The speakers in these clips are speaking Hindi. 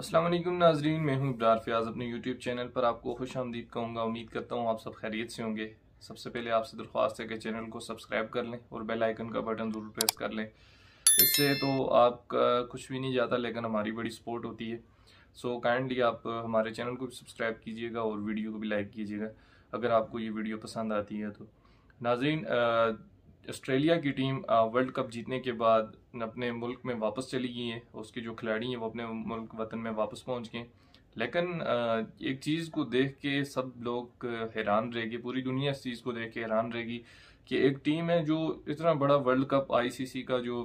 अस्सलाम वालेकुम नाजरीन मैं हूं इब्रार फ़ियाज़ अपने यूट्यूब चैनल पर आपको खुश आमदीद कहूँगा उम्मीद करता हूँ आप सब खैरियत से होंगे सबसे पहले आपसे दरख्वास्त है कि चैनल को सब्सक्राइब कर लें और बेल आइकन का बटन ज़रूर प्रेस कर लें इससे तो आपका कुछ भी नहीं जाता लेकिन हमारी बड़ी सपोर्ट होती है सो so, काइंडली आप हमारे चैनल को भी सब्सक्राइब कीजिएगा और वीडियो को भी लाइक कीजिएगा अगर आपको ये वीडियो पसंद आती है तो नाजरीन ऑस्ट्रेलिया की टीम वर्ल्ड कप जीतने के बाद अपने मुल्क में वापस चली गई है उसके जो खिलाड़ी हैं वो अपने मुल्क वतन में वापस पहुंच गए लेकिन एक चीज़ को देख के सब लोग हैरान रहेगी पूरी दुनिया इस चीज़ को देख के हैरान रहेगी कि एक टीम है जो इतना बड़ा वर्ल्ड कप आईसीसी का जो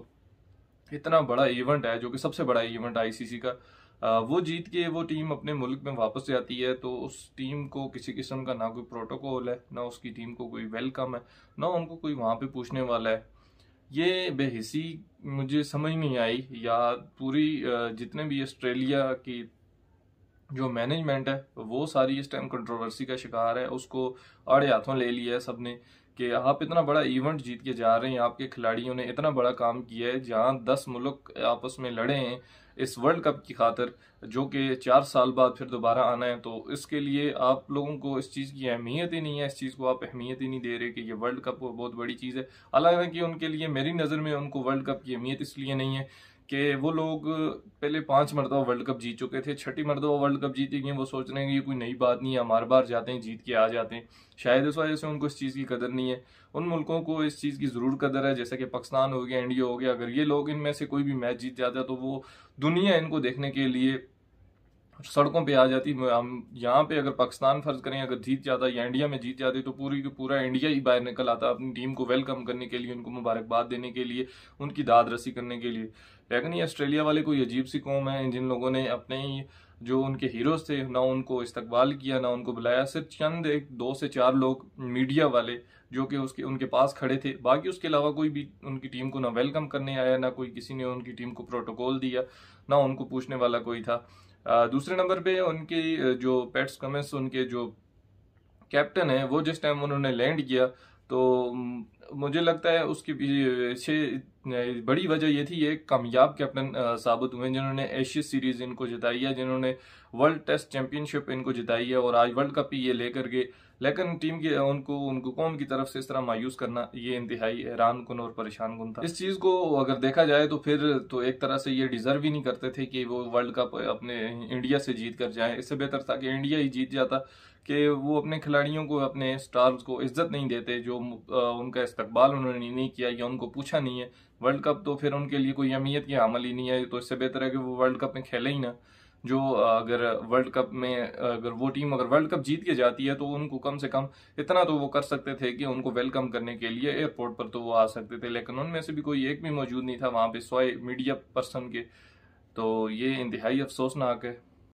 इतना बड़ा इवेंट है जो कि सबसे बड़ा इवेंट आईसीसी का वो जीत के वो टीम अपने मुल्क में वापस जाती है तो उस टीम को किसी किस्म का ना कोई प्रोटोकॉल है ना उसकी टीम को कोई वेलकम है ना उनको कोई वहाँ पे पूछने वाला है ये बेहिसी मुझे समझ नहीं आई या पूरी जितने भी ऑस्ट्रेलिया की जो मैनेजमेंट है वो सारी इस टाइम कंट्रोवर्सी का शिकार है उसको आड़े हाथों ले लिया है सबने कि आप इतना बड़ा इवेंट जीत के जा रहे हैं आपके खिलाड़ियों ने इतना बड़ा काम किया है जहां दस मुल्क आपस में लड़े हैं इस वर्ल्ड कप की खातर जो कि चार साल बाद फिर दोबारा आना है तो इसके लिए आप लोगों को इस चीज़ की अहमियत ही नहीं है इस चीज़ को आप अहमियत ही नहीं दे रहे कि ये वर्ल्ड कप बहुत बड़ी चीज़ है हालांकि उनके लिए मेरी नज़र में उनको वर्ल्ड कप की अहमियत इसलिए नहीं है कि वो लोग पहले पांच मरतबा वर्ल्ड कप जीत चुके थे छठी मरतबा वर्ल्ड कप जीती गई वो सोच रहे हैं कि ये कोई नई बात नहीं है हम हर बार जाते हैं जीत के आ जाते हैं शायद इस वजह से उनको इस चीज़ की कदर नहीं है उन मुल्कों को इस चीज़ की ज़रूर कदर है जैसे कि पाकिस्तान हो गया इंडिया हो गया अगर ये लोग इनमें से कोई भी मैच जीत जाता है तो वो दुनिया इनको देखने के लिए सड़कों पे आ जाती हम यहाँ पे अगर पाकिस्तान फर्ज करें अगर जीत जाता या इंडिया में जीत जाती तो पूरी की पूरा इंडिया ही बाहर निकल आता अपनी टीम को वेलकम करने के लिए उनको मुबारकबाद देने के लिए उनकी दाद रसी करने के लिए लेकिन ये ऑस्ट्रेलिया वाले कोई अजीब सी कौम है जिन लोगों ने अपने ही जो उनके हीरोज थे ना उनको इस्तकबाल किया ना उनको बुलाया सिर्फ चंद एक दो से चार लोग मीडिया वाले जो कि उसके उनके पास खड़े थे बाकी उसके अलावा कोई भी उनकी टीम को ना वेलकम करने आया ना कोई किसी ने उनकी टीम को प्रोटोकॉल दिया ना उनको पूछने वाला कोई था आ, दूसरे नंबर पे उनके जो पेट्स कमेंट्स उनके जो कैप्टन है वो जिस टाइम उन्होंने लैंड किया तो मुझे लगता है उसके पीछे बड़ी वजह ये थी ये कामयाब कैप्टन साबित हुए जिन्होंने एशिया सीरीज इनको जिताई है जिन्होंने वर्ल्ड टेस्ट चैंपियनशिप इनको जिताई है और आज वर्ल्ड कप ही ये लेकर गए लेकिन टीम के उनको उनको कौम की तरफ से इस तरह मायूस करना ये इंतहाई हैरान कन और परेशान कन था इस चीज़ को अगर देखा जाए तो फिर तो एक तरह से ये डिजर्व ही नहीं करते थे कि वो वर्ल्ड कप अपने इंडिया से जीत कर जाए इससे बेहतर था कि इंडिया ही जीत जाता कि वो अपने खिलाड़ियों को अपने स्टार्स को इज्जत नहीं देते जो उनका इस्तकबाल उन्होंने नहीं किया या उनको पूछा नहीं है वर्ल्ड कप तो फिर उनके लिए कोई अहमियत की अमल ही नहीं है तो इससे बेहतर है कि वो वर्ल्ड कप में खेले ही ना जो अगर वर्ल्ड कप में अगर वो टीम अगर वर्ल्ड कप जीत के जाती है तो उनको कम से कम इतना तो वो कर सकते थे कि उनको वेलकम करने के लिए एयरपोर्ट पर तो वो आ सकते थे लेकिन उनमें से भी कोई एक भी मौजूद नहीं था वहाँ पे सोए मीडिया पर्सन के तो ये इंतहाई अफसोसनाक है